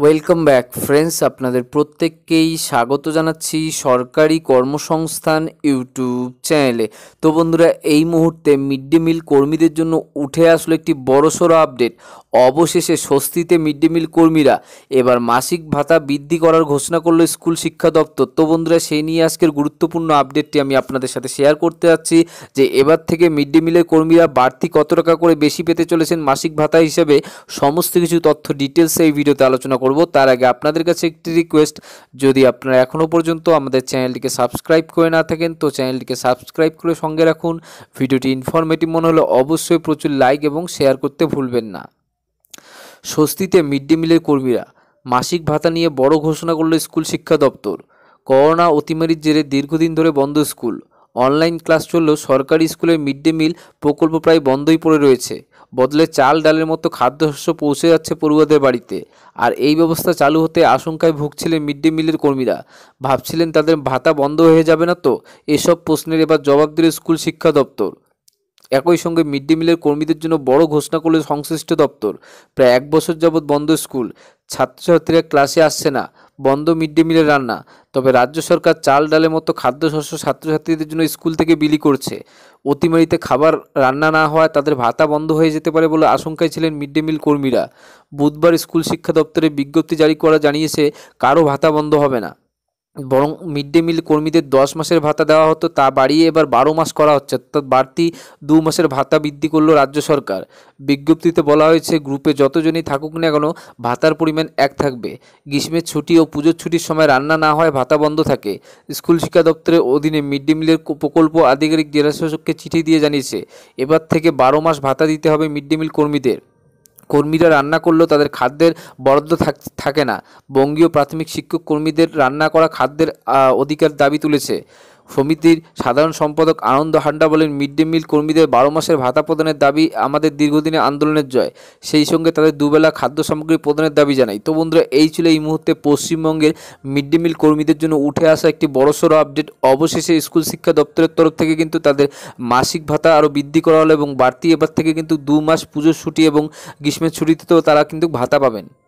welcome back friends আপনাদের প্রত্যেককেই স্বাগত জানাচ্ছি সরকারি কর্মসংস্থান ইউটিউব চ্যানেলে তো বন্ধুরা এই মুহূর্তে মিড ডে মিল কর্মীদের জন্য উঠে আসলো একটি বড়সড় আপডেট অবশেষে স্বস্তিতে মিড ডে মিল কর্মীরা এবার মাসিক ভাতা বৃদ্ধি করার ঘোষণা করলো স্কুল শিক্ষা দপ্তর তো বন্ধুরা সেই নিয়ে আজকের গুরুত্বপূর্ণ আপডেটটি আমি আপনাদের সাথে শেয়ার করতে যাচ্ছি যে এবার থেকে মিড ডে মিলের কর্মীরা বাড়তি কত টাকা করে বেশি পেতে চলেছেন মাসিক ভাতা হিসেবে সমস্ত কিছু তথ্য ডিটেলস এই ভিডিওতে আলোচনা করব তার আগে আপনাদের কাছে একটি রিকোয়েস্ট যদি আপনারা এখনও পর্যন্ত আমাদের চ্যানেলটিকে সাবস্ক্রাইব করে না থাকেন তো চ্যানেলটিকে সাবস্ক্রাইব করে সঙ্গে রাখুন ভিডিওটি ইনফরমেটিভ মনে হলে অবশ্যই প্রচুর লাইক এবং শেয়ার করতে ভুলবেন না স্বস্তিতে মিড ডে মিলের কর্মীরা মাসিক ভাতা নিয়ে বড় ঘোষণা করল স্কুল শিক্ষা দপ্তর করোনা অতিমারির জেরে দীর্ঘদিন ধরে বন্ধ স্কুল অনলাইন ক্লাস চললেও সরকারি স্কুলের মিড ডে মিল প্রকল্প প্রায় বন্ধই পড়ে রয়েছে বদলে চাল ডালের মতো খাদ্যশস্য পৌঁছে যাচ্ছে পড়ুয়াদের বাড়িতে আর এই ব্যবস্থা চালু হতে আশঙ্কায় ভুগছিলেন মিড ডে মিলের কর্মীরা ভাবছিলেন তাদের ভাতা বন্ধ হয়ে যাবে না তো এসব প্রশ্নের এবার জবাব দিল স্কুল শিক্ষা দপ্তর একই সঙ্গে মিড ডে মিলের কর্মীদের জন্য বড় ঘোষণা করল সংশ্লিষ্ট দপ্তর প্রায় এক বছর যাবৎ বন্ধ স্কুল ছাত্রছাত্রীরা ক্লাসে আসছে না বন্ধ মিড ডে মিলের রান্না তবে রাজ্য সরকার চাল ডালের মতো খাদ্যশস্য ছাত্রছাত্রীদের জন্য স্কুল থেকে বিলি করছে অতিমারিতে খাবার রান্না না হওয়ায় তাদের ভাতা বন্ধ হয়ে যেতে পারে বলে আশঙ্কায় ছিলেন মিড ডে মিল কর্মীরা বুধবার স্কুল শিক্ষা দপ্তরে বিজ্ঞপ্তি জারি করা জানিয়েছে কারও ভাতা বন্ধ হবে না বরং মিড ডে মিল কর্মীদের দশ মাসের ভাতা দেওয়া হতো তা বাড়িয়ে এবার বারো মাস করা হচ্ছে অর্থাৎ বাড়তি দু মাসের ভাতা বৃদ্ধি করল রাজ্য সরকার বিজ্ঞপ্তিতে বলা হয়েছে গ্রুপে যতজনই থাকুক না কেন ভাতার পরিমাণ এক থাকবে গ্রীষ্মের ছুটি ও পুজোর ছুটির সময় রান্না না হয় ভাতা বন্ধ থাকে স্কুল শিক্ষা দপ্তরের অধীনে মিড ডে মিলের প্রকল্প আধিকারিক জেলাশাসককে চিঠি দিয়ে জানিয়েছে এবার থেকে বারো মাস ভাতা দিতে হবে মিড ডে মিল কর্মীদের কর্মীরা রান্না করলেও তাদের খাদ্যের বরাদ্দ থাকে না বঙ্গীয় প্রাথমিক শিক্ষক কর্মীদের রান্না করা খাদ্যের অধিকার দাবি তুলেছে সমিতির সাধারণ সম্পাদক আনন্দ হান্ডা বলেন মিড ডে মিল কর্মীদের বারো মাসের ভাতা প্রদানের দাবি আমাদের দীর্ঘদিনের আন্দোলনের জয় সেই সঙ্গে তাদের দুবেলা খাদ্য সামগ্রী প্রদানের দাবি জানাই তো বন্ধুরা এই ছিল এই মুহূর্তে পশ্চিমবঙ্গের মিড ডে মিল কর্মীদের জন্য উঠে আসা একটি বড়সড় আপডেট অবশেষে স্কুল শিক্ষা দপ্তরের তরফ থেকে কিন্তু তাদের মাসিক ভাতা আরও বৃদ্ধি করা হলো এবং বাড়তি এবার থেকে কিন্তু দু মাস পুজোর ছুটি এবং গ্রীষ্মের ছুটিতেও তারা কিন্তু ভাতা পাবেন